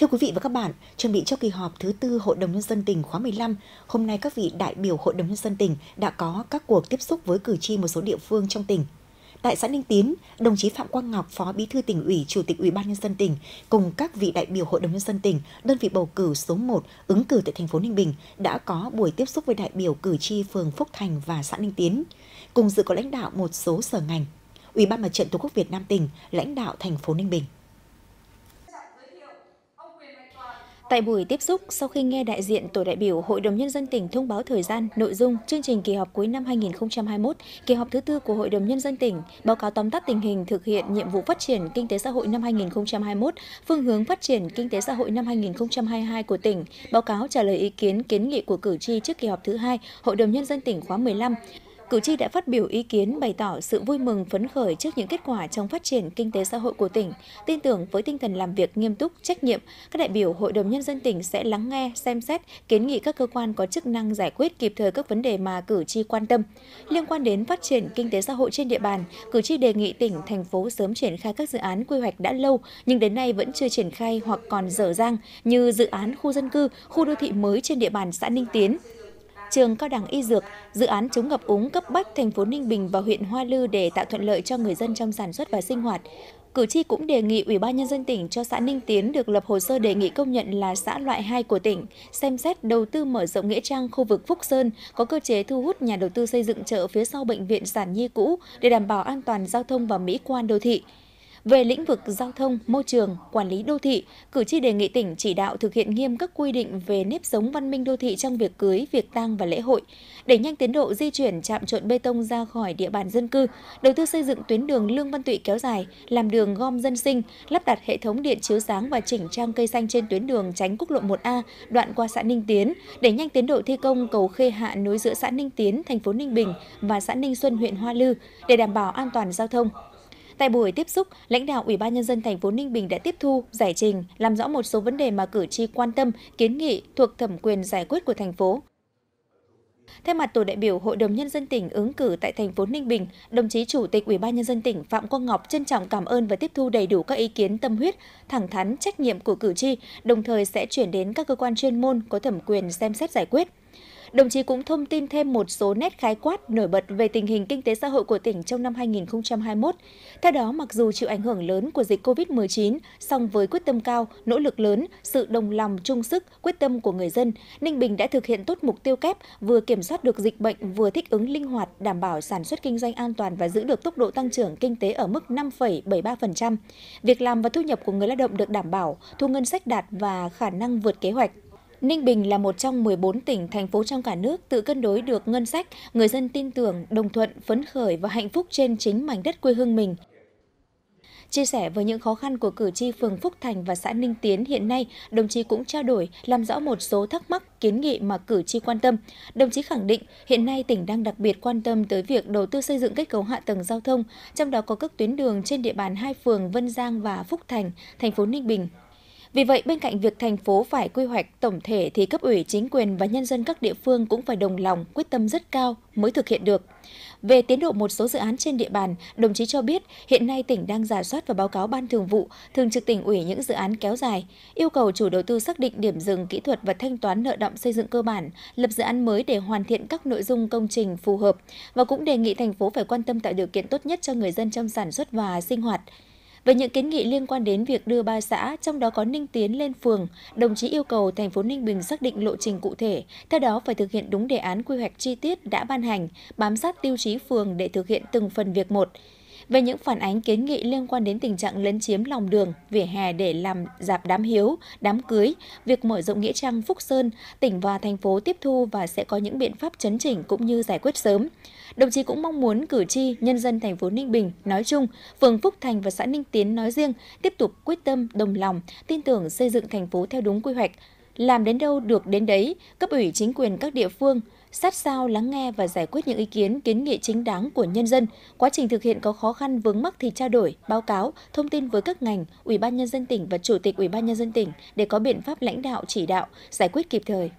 Thưa quý vị và các bạn, chuẩn bị cho kỳ họp thứ tư Hội đồng Nhân dân tỉnh khóa 15, hôm nay các vị đại biểu Hội đồng Nhân dân tỉnh đã có các cuộc tiếp xúc với cử tri một số địa phương trong tỉnh. Tại xã Ninh Tiến, đồng chí Phạm Quang Ngọc, Phó Bí thư tỉnh ủy, Chủ tịch Ủy ban nhân dân tỉnh cùng các vị đại biểu Hội đồng nhân dân tỉnh, đơn vị bầu cử số 1 ứng cử tại thành phố Ninh Bình đã có buổi tiếp xúc với đại biểu cử tri phường Phúc Thành và xã Ninh Tiến, cùng dự có lãnh đạo một số sở ngành, Ủy ban Mặt trận Tổ quốc Việt Nam tỉnh, lãnh đạo thành phố Ninh Bình. Tại buổi tiếp xúc, sau khi nghe đại diện Tổ đại biểu Hội đồng Nhân dân tỉnh thông báo thời gian, nội dung, chương trình kỳ họp cuối năm 2021, kỳ họp thứ tư của Hội đồng Nhân dân tỉnh, báo cáo tóm tắt tình hình thực hiện nhiệm vụ phát triển kinh tế xã hội năm 2021, phương hướng phát triển kinh tế xã hội năm 2022 của tỉnh, báo cáo trả lời ý kiến kiến nghị của cử tri trước kỳ họp thứ hai Hội đồng Nhân dân tỉnh khóa 15, cử tri đã phát biểu ý kiến bày tỏ sự vui mừng phấn khởi trước những kết quả trong phát triển kinh tế xã hội của tỉnh, tin tưởng với tinh thần làm việc nghiêm túc, trách nhiệm, các đại biểu Hội đồng nhân dân tỉnh sẽ lắng nghe, xem xét, kiến nghị các cơ quan có chức năng giải quyết kịp thời các vấn đề mà cử tri quan tâm. Liên quan đến phát triển kinh tế xã hội trên địa bàn, cử tri đề nghị tỉnh, thành phố sớm triển khai các dự án quy hoạch đã lâu nhưng đến nay vẫn chưa triển khai hoặc còn dở dang như dự án khu dân cư, khu đô thị mới trên địa bàn xã Ninh Tiến, trường cao đẳng y dược, dự án chống ngập úng cấp bách thành phố Ninh Bình và huyện Hoa Lư để tạo thuận lợi cho người dân trong sản xuất và sinh hoạt. Cử tri cũng đề nghị Ủy ban nhân dân tỉnh cho xã Ninh Tiến được lập hồ sơ đề nghị công nhận là xã loại 2 của tỉnh, xem xét đầu tư mở rộng nghĩa trang khu vực Phúc Sơn, có cơ chế thu hút nhà đầu tư xây dựng chợ phía sau bệnh viện sản nhi cũ để đảm bảo an toàn giao thông và mỹ quan đô thị. Về lĩnh vực giao thông, môi trường, quản lý đô thị, cử tri đề nghị tỉnh chỉ đạo thực hiện nghiêm các quy định về nếp sống văn minh đô thị trong việc cưới, việc tang và lễ hội, để nhanh tiến độ di chuyển trạm trộn bê tông ra khỏi địa bàn dân cư, đầu tư xây dựng tuyến đường Lương Văn Tụy kéo dài, làm đường gom dân sinh, lắp đặt hệ thống điện chiếu sáng và chỉnh trang cây xanh trên tuyến đường tránh quốc lộ 1A đoạn qua xã Ninh Tiến, để nhanh tiến độ thi công cầu Khê Hạ nối giữa xã Ninh Tiến, thành phố Ninh Bình và xã Ninh Xuân, huyện Hoa Lư để đảm bảo an toàn giao thông, Tại buổi tiếp xúc, lãnh đạo Ủy ban nhân dân thành phố Ninh Bình đã tiếp thu, giải trình, làm rõ một số vấn đề mà cử tri quan tâm, kiến nghị thuộc thẩm quyền giải quyết của thành phố. Thay mặt tổ đại biểu Hội đồng nhân dân tỉnh ứng cử tại thành phố Ninh Bình, đồng chí Chủ tịch Ủy ban nhân dân tỉnh Phạm Quang Ngọc trân trọng cảm ơn và tiếp thu đầy đủ các ý kiến tâm huyết, thẳng thắn trách nhiệm của cử tri, đồng thời sẽ chuyển đến các cơ quan chuyên môn có thẩm quyền xem xét giải quyết. Đồng chí cũng thông tin thêm một số nét khái quát nổi bật về tình hình kinh tế xã hội của tỉnh trong năm 2021. Theo đó, mặc dù chịu ảnh hưởng lớn của dịch COVID-19, song với quyết tâm cao, nỗ lực lớn, sự đồng lòng chung sức, quyết tâm của người dân, Ninh Bình đã thực hiện tốt mục tiêu kép vừa kiểm soát được dịch bệnh vừa thích ứng linh hoạt, đảm bảo sản xuất kinh doanh an toàn và giữ được tốc độ tăng trưởng kinh tế ở mức 5,73%. Việc làm và thu nhập của người lao động được đảm bảo, thu ngân sách đạt và khả năng vượt kế hoạch. Ninh Bình là một trong 14 tỉnh, thành phố trong cả nước tự cân đối được ngân sách, người dân tin tưởng, đồng thuận, phấn khởi và hạnh phúc trên chính mảnh đất quê hương mình. Chia sẻ với những khó khăn của cử tri phường Phúc Thành và xã Ninh Tiến hiện nay, đồng chí cũng trao đổi, làm rõ một số thắc mắc, kiến nghị mà cử tri quan tâm. Đồng chí khẳng định, hiện nay tỉnh đang đặc biệt quan tâm tới việc đầu tư xây dựng kết cấu hạ tầng giao thông, trong đó có các tuyến đường trên địa bàn hai phường Vân Giang và Phúc Thành, thành phố Ninh Bình vì vậy, bên cạnh việc thành phố phải quy hoạch tổng thể thì cấp ủy chính quyền và nhân dân các địa phương cũng phải đồng lòng, quyết tâm rất cao mới thực hiện được. Về tiến độ một số dự án trên địa bàn, đồng chí cho biết hiện nay tỉnh đang giả soát và báo cáo Ban Thường vụ, Thường trực tỉnh ủy những dự án kéo dài, yêu cầu chủ đầu tư xác định điểm dừng kỹ thuật và thanh toán nợ động xây dựng cơ bản, lập dự án mới để hoàn thiện các nội dung công trình phù hợp và cũng đề nghị thành phố phải quan tâm tạo điều kiện tốt nhất cho người dân trong sản xuất và sinh hoạt. Về những kiến nghị liên quan đến việc đưa ba xã, trong đó có Ninh Tiến lên phường, đồng chí yêu cầu thành phố Ninh Bình xác định lộ trình cụ thể, theo đó phải thực hiện đúng đề án quy hoạch chi tiết đã ban hành, bám sát tiêu chí phường để thực hiện từng phần việc một về những phản ánh kiến nghị liên quan đến tình trạng lấn chiếm lòng đường, vỉa hè để làm dạp đám hiếu, đám cưới, việc mở rộng nghĩa trang Phúc Sơn, tỉnh và thành phố tiếp thu và sẽ có những biện pháp chấn chỉnh cũng như giải quyết sớm. Đồng chí cũng mong muốn cử tri, nhân dân thành phố Ninh Bình nói chung, phường Phúc Thành và xã Ninh Tiến nói riêng tiếp tục quyết tâm, đồng lòng, tin tưởng xây dựng thành phố theo đúng quy hoạch, làm đến đâu được đến đấy, cấp ủy chính quyền các địa phương sát sao lắng nghe và giải quyết những ý kiến kiến nghị chính đáng của nhân dân. Quá trình thực hiện có khó khăn vướng mắc thì trao đổi, báo cáo, thông tin với các ngành, Ủy ban nhân dân tỉnh và Chủ tịch Ủy ban nhân dân tỉnh để có biện pháp lãnh đạo chỉ đạo, giải quyết kịp thời.